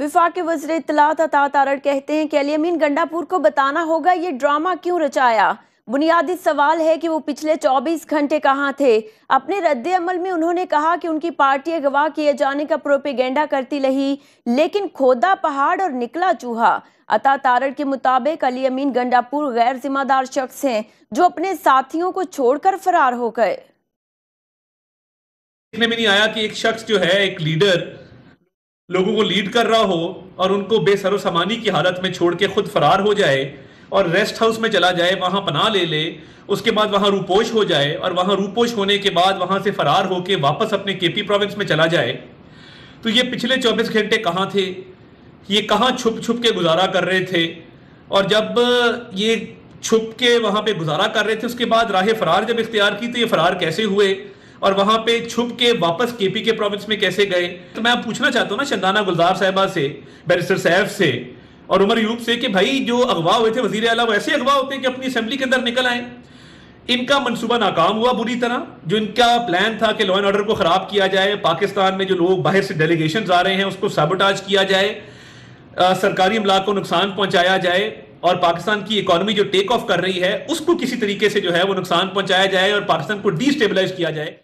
विफाक के वजर इतलात कहते हैं कि अलियमीन गंडापुर को बताना होगा ये ड्रामा क्यों रचाया बुनियादी सवाल है कि वो पिछले 24 घंटे कहाँ थे अपने रद्द अमल में उन्होंने कहा कि उनकी पार्टी अगवा किए जाने का प्रोपेगेंडा करती रही लेकिन खोदा पहाड़ और निकला चूहा अता तारड़ के मुताबिक अली अमीन गंडापुर गैर जिम्मेदार शख्स हैं जो अपने साथियों को छोड़कर फरार हो गए में नहीं आया कि एक शख्स जो है एक लीडर लोगों को लीड कर रहा हो और उनको बेसरोसमानी की हालत में छोड़ के खुद फरार हो जाए और रेस्ट हाउस में चला जाए वहाँ पनाह ले ले उसके बाद वहाँ रूपोश हो जाए और वहाँ रूपोश होने के बाद वहाँ से फरार होकर वापस अपने केपी प्रोविंस में चला जाए तो ये पिछले 24 घंटे कहाँ थे ये कहाँ छुप छुप के गुजारा कर रहे थे और जब ये छुप के वहाँ पे गुजारा कर रहे थे उसके बाद राह फरार जब इख्तियार की तो ये फरार कैसे हुए और वहां पे छुप के वापस केपी के प्रोविंस में कैसे गए तो मैं आप पूछना चाहता हूँ ना शंदाना गुलजार साहबा से बैरिस्टर सैफ से और उमर यूब से कि भाई जो अगवा हुए थे वजीर अला वो ऐसे अगवा होते हैं कि अपनी असेंबली के अंदर निकल आए इनका मंसूबा नाकाम हुआ बुरी तरह जो इनका प्लान था कि लॉ एंड ऑर्डर को खराब किया जाए पाकिस्तान में जो लोग बाहर से डेलीगेशन आ रहे हैं उसको सबोटाज किया जाए आ, सरकारी अमला को नुकसान पहुंचाया जाए और पाकिस्तान की इकोनॉमी जो टेक ऑफ कर रही है उसको किसी तरीके से जो है वो नुकसान पहुंचाया जाए और पाकिस्तान को डिस्टेबलाइज किया जाए